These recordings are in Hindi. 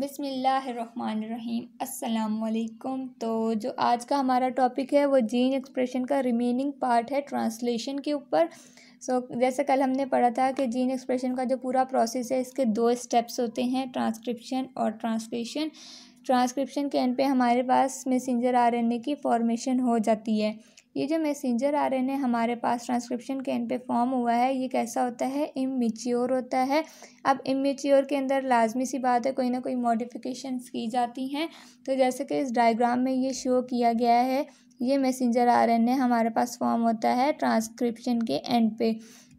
बिसमीम् अल्लाम तो जो आज का हमारा टॉपिक है वो जीन एक्सप्रेशन का रिमेनिंग पार्ट है ट्रांसलेशन के ऊपर सो so, जैसे कल हमने पढ़ा था कि जीन एक्सप्रेशन का जो पूरा प्रोसेस है इसके दो स्टेप्स होते हैं ट्रांसक्रिप्शन और ट्रांसलेशन ट्रांसक्रिप्शन के एंड पे हमारे पास मैसेंजर आरएनए की फॉर्मेशन हो जाती है ये जो मैसेंजर आ रहे हैं हमारे पास ट्रांसक्रिप्शन के एंड पे फॉर्म हुआ है ये कैसा होता है इमेच्योर होता है अब इमेच्योर के अंदर लाजमी सी बात है कोई ना कोई मॉडिफिकेशन की जाती हैं तो जैसे कि इस डायग्राम में ये शो किया गया है ये मैसेंजर आ रहे हैं हमारे पास फॉर्म होता है ट्रांसक्रिप्शन के एंड पे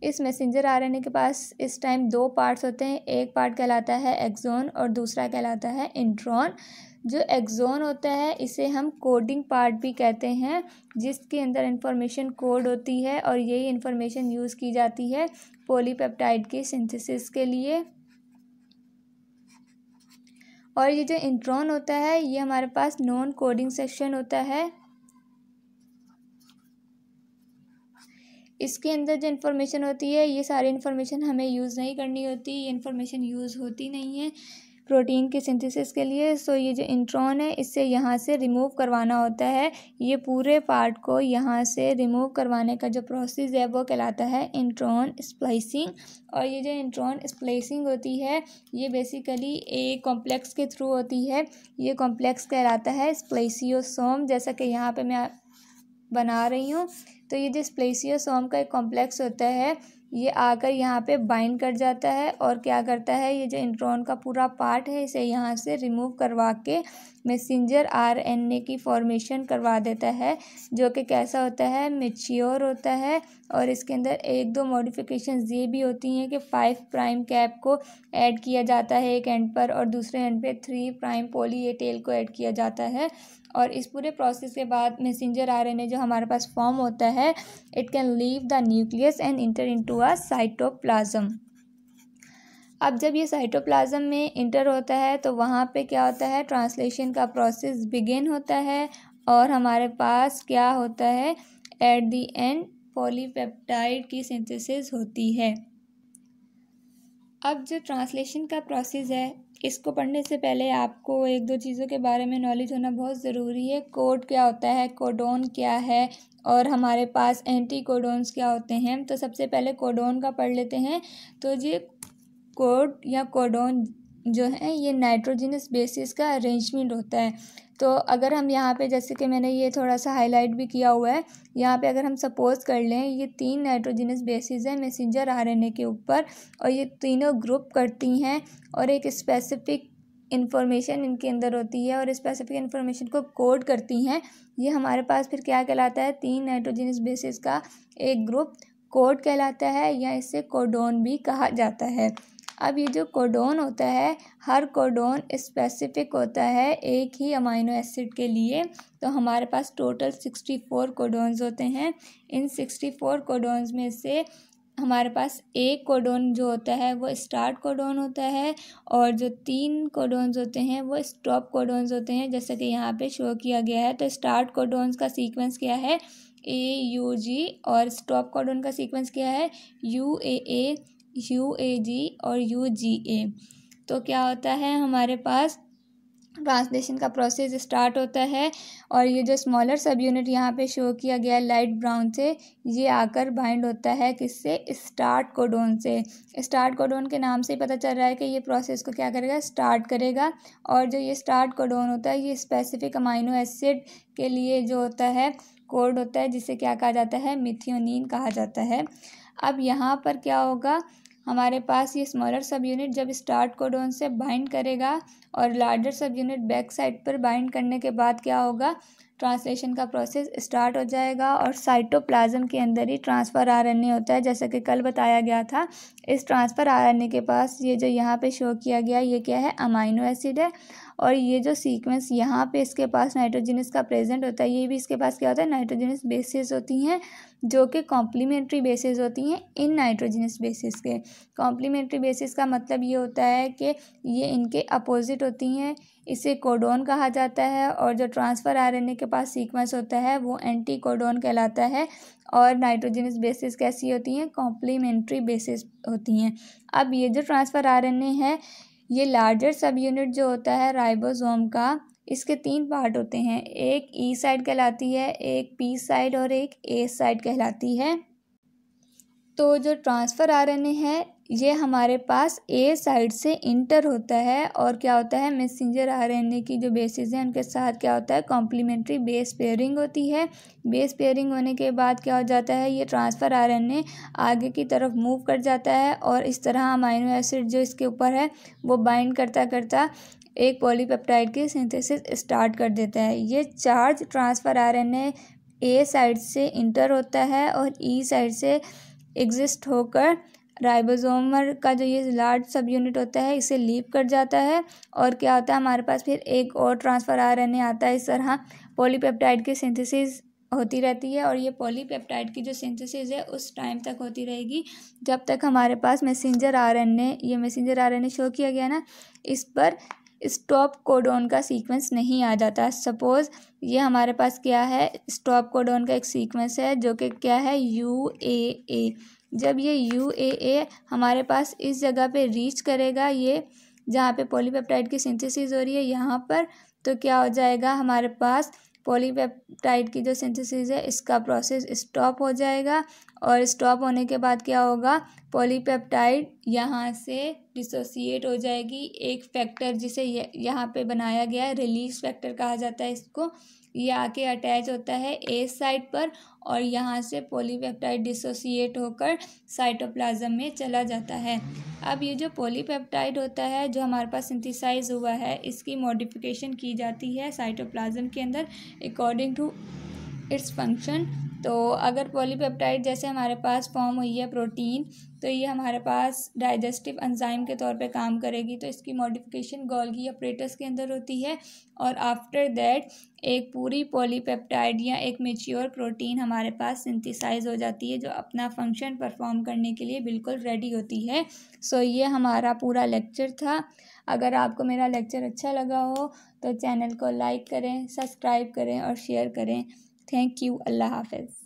इस मैसेंजर रहे के पास इस टाइम दो पार्ट्स होते हैं एक पार्ट कहलाता है एक्जोन और दूसरा कहलाता है इंट्रॉन जो एक्ज़ोन होता है इसे हम कोडिंग पार्ट भी कहते हैं जिसके अंदर इंफॉर्मेशन कोड होती है और यही इन्फॉर्मेशन यूज़ की जाती है पोलीपेप्टाइड के सिंथेसिस के लिए और ये जो इंट्रॉन होता है ये हमारे पास नॉन कोडिंग सेक्शन होता है इसके अंदर जो इन्फॉर्मेशन होती है ये सारी इन्फॉर्मेशन हमें यूज़ नहीं करनी होती ये इन्फॉर्मेशन यूज़ होती नहीं है प्रोटीन के सिंथेसिस के लिए सो ये जो इंट्रॉन है इससे यहाँ से रिमूव करवाना होता है ये पूरे पार्ट को यहाँ से रिमूव करवाने का जो प्रोसेस है वो कहलाता है इंट्रॉन स्प्लाइसिंग और ये जो इंट्रॉन स्प्लाइसिंग होती है ये बेसिकली एक कॉम्प्लेक्स के थ्रू होती है ये कॉम्प्लेक्स कहलाता है स्प्लाइसियोसोम जैसा कि यहाँ पर मैं बना रही हूँ तो ये जो स्प्लेसियोसोम का एक कॉम्प्लेक्स होता है ये आकर यहाँ पे बाइंड कर जाता है और क्या करता है ये जो इंट्रॉन का पूरा पार्ट है इसे यहाँ से रिमूव करवा के मैसेंजर आरएनए की फॉर्मेशन करवा देता है जो कि कैसा होता है मेच्योर होता है और इसके अंदर एक दो मॉडिफिकेशन ये भी होती हैं कि फाइव प्राइम कैप को ऐड किया जाता है एक एंड पर और दूसरे एंड पे three prime poly A tail को ऐड किया जाता है और इस पूरे प्रोसेस के बाद मैसेंजर आर जो हमारे पास फॉर्म होता है it can leave the nucleus and enter into a cytoplasm अब जब ये साइटोप्लाज्म में इंटर होता है तो वहाँ पे क्या होता है ट्रांसलेशन का प्रोसेस बिगिन होता है और हमारे पास क्या होता है एट दी एंड पॉलीपेप्टाइड की सिंथेसिस होती है अब जो ट्रांसलेशन का प्रोसेस है इसको पढ़ने से पहले आपको एक दो चीज़ों के बारे में नॉलेज होना बहुत ज़रूरी है कोड क्या होता है कोडोन क्या है और हमारे पास एंटी कोडोन्स क्या होते हैं तो सबसे पहले कोडोन का पढ़ लेते हैं तो ये कोड या कोडोन जो है ये नाइट्रोजिनस बेसिस का अरेंजमेंट होता है तो अगर हम यहाँ पे जैसे कि मैंने ये थोड़ा सा हाईलाइट भी किया हुआ है यहाँ पे अगर हम सपोज कर लें ये तीन नाइट्रोजिनस बेसिस हैं मैसेंजर आरएनए के ऊपर और ये तीनों ग्रुप करती हैं और एक स्पेसिफिक इन्फॉर्मेशन इनके अंदर होती है और स्पेसिफिक इन्फॉर्मेशन को कोड करती हैं ये हमारे पास फिर क्या कहलाता है तीन नाइट्रोजिनस बेसिस का एक ग्रुप कोड कहलाता है या इसे कोडोन भी कहा जाता है अब ये जो कोडोन होता है हर कोडोन स्पेसिफिक होता है एक ही अमाइनो एसिड के लिए तो हमारे पास टोटल सिक्सटी फोर कोडोन्स होते हैं इन सिक्सटी फोर कोडोन्स में से हमारे पास एक कोडोन जो होता है वो स्टार्ट कोडोन होता है और जो तीन कोडोन्स होते हैं वो स्टॉप कोडोन्स होते हैं जैसे कि यहाँ पे शो किया गया है तो स्टार्ट कोडोन्स का सीक्वेंस क्या है ए यू जी और स्टॉप कोडोन का सीक्वेंस क्या है U A A U A जी और यू जी ए तो क्या होता है हमारे पास ट्रांसलेशन का प्रोसेस स्टार्ट होता है और ये जो स्मॉलर सब यूनिट यहाँ पे शो किया गया लाइट ब्राउन से ये आकर बाइंड होता है किससे स्टार्ट कोडोन से स्टार्ट कोडोन के नाम से ही पता चल रहा है कि ये प्रोसेस को क्या करेगा स्टार्ट करेगा और जो ये स्टार्ट कोडोन होता है ये स्पेसिफिक अमाइनो एसिड के लिए जो होता है कोड होता है जिसे क्या कहा जाता है मिथियोनिन कहा जाता है अब यहाँ पर क्या होगा हमारे पास ये स्मॉलर सब यूनिट जब स्टार्ट कोडोन से बाइंड करेगा और larger subunit back side पर बाइंड करने के बाद क्या होगा ट्रांसलेशन का प्रोसेस स्टार्ट हो जाएगा और साइटोप्लाज्म के अंदर ही ट्रांसफ़र आरएनए होता है जैसा कि कल बताया गया था इस ट्रांसफ़र आरएनए के पास ये जो यहाँ पे शो किया गया ये क्या है अमाइनो एसिड है और ये जो सीक्वेंस यहाँ पे इसके पास नाइट्रोजिनस का प्रेजेंट होता है ये भी इसके पास क्या होता है नाइट्रोजिनस बेसिस होती हैं जो कि कॉम्प्लीमेंट्री बेसिस होती हैं इन नाइट्रोजनस बेसिस के कॉम्प्लीमेंट्री बेसिस का मतलब ये होता है कि ये इनके अपोजिट होती हैं इसे कोडोन कहा जाता है और जो ट्रांसफ़र आरएनए के पास सीक्वेंस होता है वो एंटी कोडोन कहलाता है और नाइट्रोजनस बेसिस कैसी होती हैं कॉम्प्लीमेंट्री बेसिस होती हैं अब ये जो ट्रांसफ़र आरएनए है ये लार्जर सब यूनिट जो होता है राइबोसोम का इसके तीन पार्ट होते हैं एक ई e साइड कहलाती है एक पी साइड और एक ए साइड कहलाती है तो जो ट्रांसफ़र आरएनए है ये हमारे पास ए साइड से इंटर होता है और क्या होता है मैसेंजर आरएनए की जो बेसिस है उनके साथ क्या होता है कॉम्प्लीमेंट्री बेस पेयरिंग होती है बेस पेयरिंग होने के बाद क्या हो जाता है ये ट्रांसफ़र आरएनए आगे की तरफ मूव कर जाता है और इस तरह अमाइनो एसिड जो इसके ऊपर है वो बाइंड करता करता एक पॉलीपेप्टाइड की सिंथेसिस स्टार्ट कर देता है ये चार्ज ट्रांसफ़र एन ए साइड से इंटर होता है और ई e साइड से एग्जिस्ट होकर राइबोसोमर का जो ये लार्ज सब यूनिट होता है इसे लीव कर जाता है और क्या होता है हमारे पास फिर एक और ट्रांसफ़र आर एन ए आता है इस तरह पॉलीपेप्टाइड की सिंथेसिस होती रहती है और ये पॉलीपेप्टाइड की जो सिंथेसिस है उस टाइम तक होती रहेगी जब तक हमारे पास मैसेंजर आरएनए ये मैसेंजर आरएनए शो किया गया ना इस पर स्टॉप कोडोन का सीक्वेंस नहीं आ जाता सपोज़ ये हमारे पास क्या है स्टॉप कोडोन का एक सीक्वेंस है जो कि क्या है यू ए ए जब ये यू ए ए हमारे पास इस जगह पे रीच करेगा ये जहाँ पे पॉलीपेप्टाइड की सिंथेसिस हो रही है यहाँ पर तो क्या हो जाएगा हमारे पास पॉलीपेप्टाइड की जो सिंथेसिस है इसका प्रोसेस स्टॉप हो जाएगा और स्टॉप होने के बाद क्या होगा पॉलीपेप्टाइड यहाँ से डिसोसिएट हो जाएगी एक फैक्टर जिसे यहाँ पे बनाया गया है रिलीज फैक्टर कहा जाता है इसको ये आके अटैच होता है ए साइड पर और यहाँ से पोलीपेप्टाइड डिसोसिएट होकर साइटोप्लाज्म में चला जाता है अब ये जो पोलीपेप्टाइड होता है जो हमारे पास सिंथिसाइज हुआ है इसकी मॉडिफिकेशन की जाती है साइटोप्लाज्म के अंदर अकॉर्डिंग टू इट्स फंक्शन तो अगर पॉलीपेप्टाइड जैसे हमारे पास फॉर्म हुई है प्रोटीन तो ये हमारे पास डाइजेस्टिव एंजाइम के तौर पे काम करेगी तो इसकी मॉडिफिकेशन गोल्गी ऑपरेटर्स के अंदर होती है और आफ्टर दैट एक पूरी पॉलीपेप्टाइड या एक मेच्योर प्रोटीन हमारे पास सिंथिसाइज हो जाती है जो अपना फंक्शन परफॉर्म करने के लिए बिल्कुल रेडी होती है सो ये हमारा पूरा लेक्चर था अगर आपको मेरा लेक्चर अच्छा लगा हो तो चैनल को लाइक करें सब्सक्राइब करें और शेयर करें थैंक यू अल्लाह हाफिज़